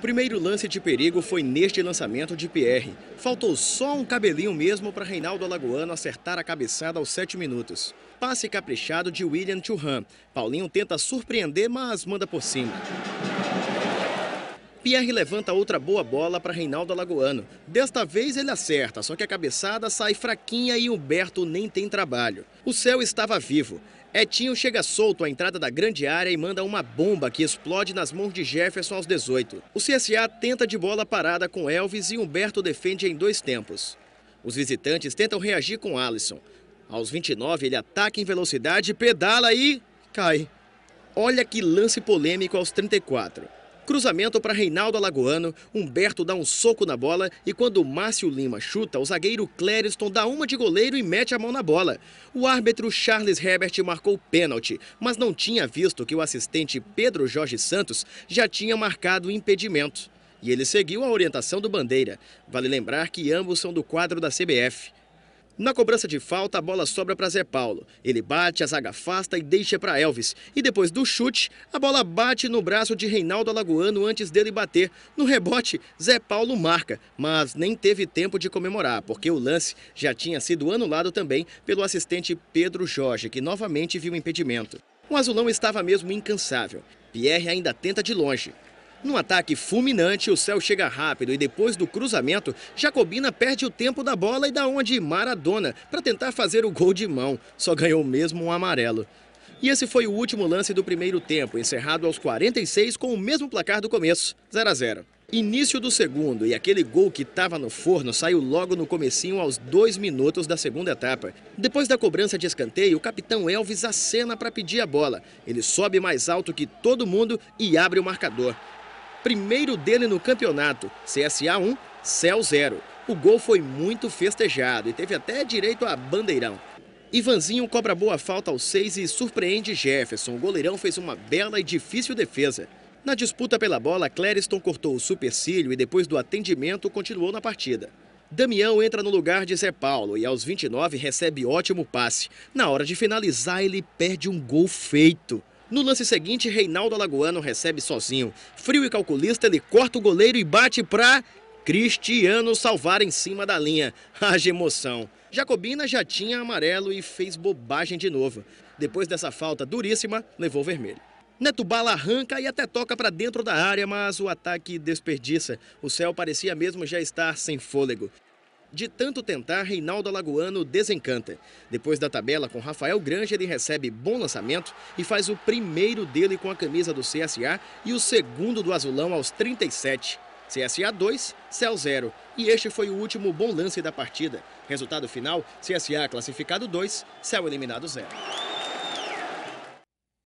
Primeiro lance de perigo foi neste lançamento de Pierre. Faltou só um cabelinho mesmo para Reinaldo Alagoano acertar a cabeçada aos 7 minutos. Passe caprichado de William Churran. Paulinho tenta surpreender, mas manda por cima. Pierre levanta outra boa bola para Reinaldo Alagoano. Desta vez ele acerta, só que a cabeçada sai fraquinha e Humberto nem tem trabalho. O céu estava vivo. Etinho chega solto à entrada da grande área e manda uma bomba que explode nas mãos de Jefferson aos 18. O CSA tenta de bola parada com Elvis e Humberto defende em dois tempos. Os visitantes tentam reagir com Alisson. Aos 29, ele ataca em velocidade, pedala e cai. Olha que lance polêmico aos 34. Cruzamento para Reinaldo Alagoano, Humberto dá um soco na bola e quando Márcio Lima chuta, o zagueiro Clériston dá uma de goleiro e mete a mão na bola. O árbitro Charles Herbert marcou pênalti, mas não tinha visto que o assistente Pedro Jorge Santos já tinha marcado o impedimento. E ele seguiu a orientação do Bandeira. Vale lembrar que ambos são do quadro da CBF. Na cobrança de falta, a bola sobra para Zé Paulo. Ele bate, a zaga afasta e deixa para Elvis. E depois do chute, a bola bate no braço de Reinaldo Alagoano antes dele bater. No rebote, Zé Paulo marca, mas nem teve tempo de comemorar, porque o lance já tinha sido anulado também pelo assistente Pedro Jorge, que novamente viu o impedimento. O azulão estava mesmo incansável. Pierre ainda tenta de longe. Num ataque fulminante, o céu chega rápido e depois do cruzamento, Jacobina perde o tempo da bola e dá onde Maradona para tentar fazer o gol de mão. Só ganhou mesmo um amarelo. E esse foi o último lance do primeiro tempo, encerrado aos 46 com o mesmo placar do começo, 0 a 0. Início do segundo e aquele gol que estava no forno saiu logo no comecinho aos dois minutos da segunda etapa. Depois da cobrança de escanteio, o capitão Elvis acena para pedir a bola. Ele sobe mais alto que todo mundo e abre o marcador primeiro dele no campeonato, CSA 1, Céu 0. O gol foi muito festejado e teve até direito a bandeirão. Ivanzinho cobra boa falta aos seis e surpreende Jefferson. O goleirão fez uma bela e difícil defesa. Na disputa pela bola, Clériston cortou o supercílio e depois do atendimento continuou na partida. Damião entra no lugar de Zé Paulo e aos 29 recebe ótimo passe. Na hora de finalizar, ele perde um gol feito. No lance seguinte, Reinaldo Alagoano recebe sozinho. Frio e calculista, ele corta o goleiro e bate para Cristiano salvar em cima da linha. Haja emoção. Jacobina já tinha amarelo e fez bobagem de novo. Depois dessa falta duríssima, levou vermelho. Neto Bala arranca e até toca para dentro da área, mas o ataque desperdiça. O céu parecia mesmo já estar sem fôlego. De tanto tentar, Reinaldo Alagoano desencanta. Depois da tabela com Rafael Grange, ele recebe bom lançamento e faz o primeiro dele com a camisa do CSA e o segundo do Azulão aos 37. CSA 2, Céu 0. E este foi o último bom lance da partida. Resultado final: CSA classificado 2, Céu eliminado 0.